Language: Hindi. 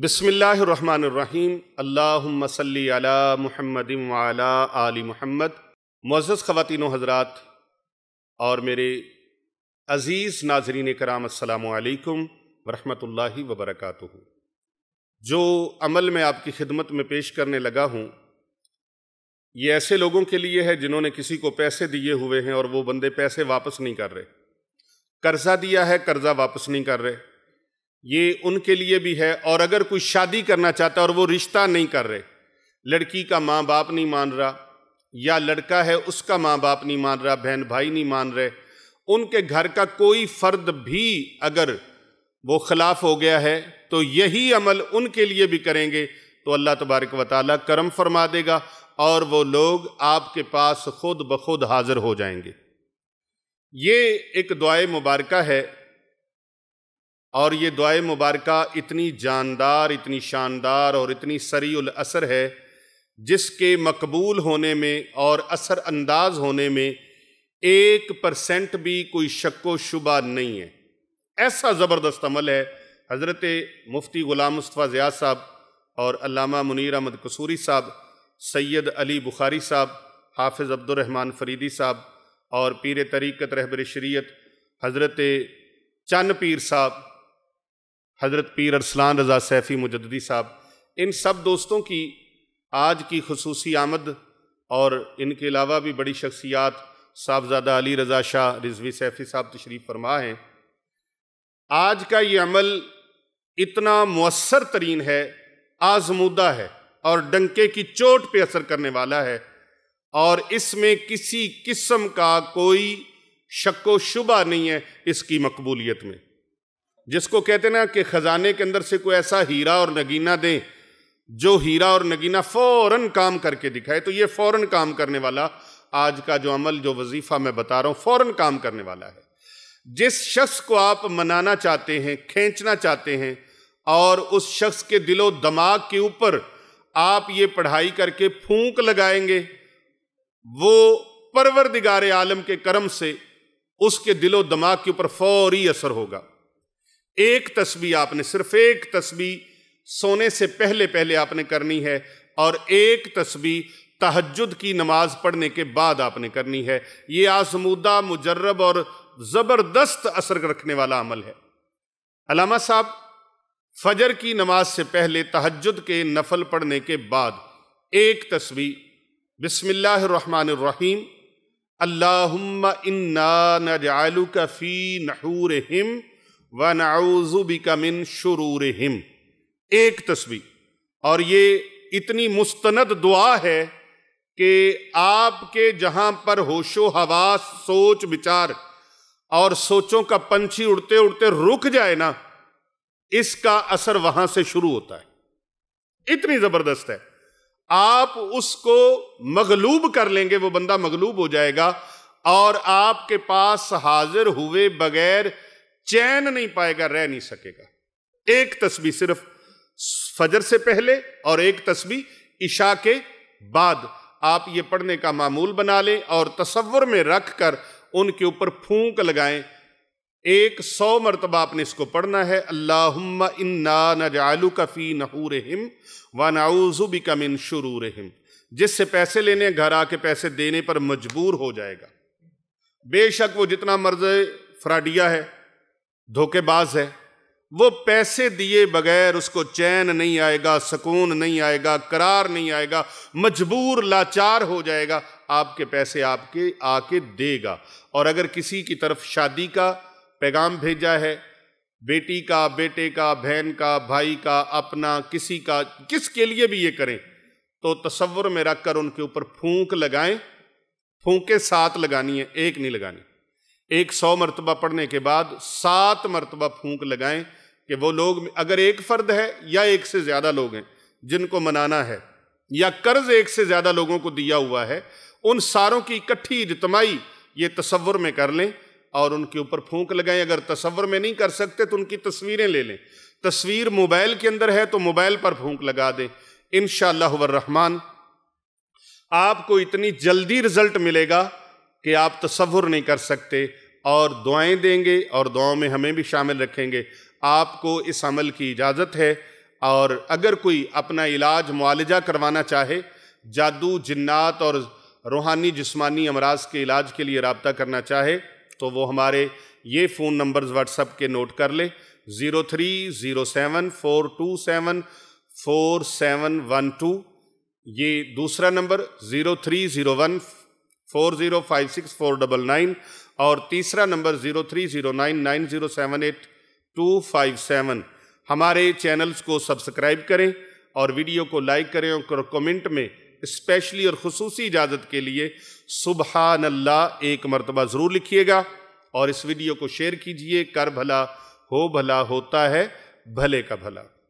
बसमीम अल्लामसली महमद आल महमद मोज़ ख़वान हज़रात और मेरे अज़ीज़ नाजरीन कराम अल्लाम वबरक जो अमल मैं आपकी खिदमत में पेश करने लगा हूँ ये ऐसे लोगों के लिए है जिन्होंने किसी को पैसे दिए हुए हैं और वो बंदे पैसे वापस नहीं कर रहे कर्ज़ा दिया है कर्ज़ा वापस नहीं कर रहे ये उनके लिए भी है और अगर कोई शादी करना चाहता है और वो रिश्ता नहीं कर रहे लड़की का माँ बाप नहीं मान रहा या लड़का है उसका माँ बाप नहीं मान रहा बहन भाई नहीं मान रहे उनके घर का कोई फ़र्द भी अगर वो खिलाफ हो गया है तो यही अमल उनके लिए भी करेंगे तो अल्लाह तबारक व ताली करम फरमा देगा और वो लोग आपके पास खुद ब खुद हाज़िर हो जाएंगे ये एक दुआ मुबारक है और ये दुआ मुबारक इतनी जानदार इतनी शानदार और इतनी सरील असर है जिसके मकबूल होने में और असर अंदाज होने में एक परसेंट भी कोई शक् व शुबा नहीं है ऐसा ज़बरदस्त अमल है हज़रत मुफ्ती ग़ुलाम मुस्तफ़ा ज़िया साहब और अलामा मुनीर अहमद कसूरी साहब सैयद अली बुखारी साहब हाफिज़ अब्दुलरहमान फ़रीदी साहब और पीर तरीक़त रहबर शरीत हज़रत चन पीर साहब हज़रत पीर अरसलान रज़ा सैफ़ी मुजदी साहब इन सब दोस्तों की आज की खसूसी आमद और इनके अलावा भी बड़ी शख्सियात साहबजादा अली रज़ा शाह रिजवी सैफ़ी साहब तशरीफ़ फरमा हैं आज का ये अमल इतना मवसर तरीन है आजमूदा है और डंके की चोट पर असर करने वाला है और इसमें किसी किस्म का कोई व शुबा नहीं है इसकी मकबूलीत में जिसको कहते ना कि ख़जाने के अंदर से कोई ऐसा हीरा और नगीना दें जो हीरा और नगीना फ़ौरन काम करके दिखाए तो ये फ़ौरन काम करने वाला आज का जो अमल जो वजीफ़ा मैं बता रहा हूँ फ़ौरन काम करने वाला है जिस शख्स को आप मनाना चाहते हैं खींचना चाहते हैं और उस शख्स के दिलो दिमाग के ऊपर आप ये पढ़ाई करके फूंक लगाएंगे वो परवरदिगार आलम के करम से उसके दिलो दिमाग के ऊपर फौरी असर होगा एक तस्वीर आपने सिर्फ एक तस्वीर सोने से पहले पहले आपने करनी है और एक तस्वीर तहजद की नमाज पढ़ने के बाद आपने करनी है ये आजमूदा मुजर्रब और ज़बरदस्त असर रखने वाला अमल है अलामा साहब फजर की नमाज से पहले तहजद के नफल पढ़ने के बाद एक तस्वीर बिसमीम अल्लाम इन्ना नजालू कफ़ी नहूर हिम व नाउजुबिका मिन शुरूर हिम एक तस्वीर और ये इतनी मुस्तनद दुआ है कि आपके जहां पर होशो हवास सोच विचार और सोचों का पंछी उड़ते उड़ते रुक जाए ना इसका असर वहां से शुरू होता है इतनी जबरदस्त है आप उसको मगलूब कर लेंगे वो बंदा मगलूब हो जाएगा और आपके पास हाजिर हुए बगैर चैन नहीं पाएगा रह नहीं सकेगा एक तस्वीर सिर्फ फजर से पहले और एक तस्वीर ईशा के बाद आप ये पढ़ने का मामूल बना लें और तस्वर में रख कर उनके ऊपर फूंक लगाएं एक सौ मरतबा आपने इसको पढ़ना है अल्लाहुम्मा इन्ना नजालू कफ़ी नहूर हिम व नाउजुबी कमिन शुरू हिम जिससे पैसे लेने घर आके पैसे देने पर मजबूर हो जाएगा बेशक वो जितना मर्ज फ्राडिया है धोखेबाज है वो पैसे दिए बगैर उसको चैन नहीं आएगा सुकून नहीं आएगा करार नहीं आएगा मजबूर लाचार हो जाएगा आपके पैसे आपके आके देगा और अगर किसी की तरफ शादी का पैगाम भेजा है बेटी का बेटे का बहन का भाई का अपना किसी का किसके लिए भी ये करें तो तस्वर में रख कर उनके ऊपर फूंक लगाएं फूंके साथ लगानी है एक नहीं लगानी एक सौ मरतबा पढ़ने के बाद सात मरतबा फूंक लगाएं कि वो लोग अगर एक फ़र्द है या एक से ज़्यादा लोग हैं जिनको मनाना है या कर्ज एक से ज़्यादा लोगों को दिया हुआ है उन सारों की इकट्ठी इजतमाही ये तस्वुर में कर लें और उनके ऊपर फूंक लगाएं अगर तस्वर में नहीं कर सकते तो उनकी तस्वीरें ले लें तस्वीर मोबाइल के अंदर है तो मोबाइल पर फूंक लगा दें इन रहमान आपको इतनी जल्दी रिजल्ट मिलेगा कि आप तस्वुर नहीं कर सकते और दुआएं देंगे और दुआओं में हमें भी शामिल रखेंगे आपको इस अमल की इजाज़त है और अगर कोई अपना इलाज मुआलजा करवाना चाहे जादू जन्नात और रूहानी जिस्मानी अमराज के इलाज के लिए रबता करना चाहे तो वो हमारे ये फ़ोन नंबर्स व्हाट्सअप के नोट कर ले zero three zero seven four two seven four seven one two ये दूसरा number zero three zero one four zero five six four double nine और तीसरा number zero three zero nine nine zero seven eight two five seven हमारे चैनल्स को सब्सक्राइब करें और वीडियो को लाइक करें और कमेंट में स्पेशली और खसूसी इजाज़त के लिए सुबह नल्ला एक मरतबा ज़रूर लिखिएगा और इस वीडियो को शेयर कीजिए कर भला हो भला होता है भले का भला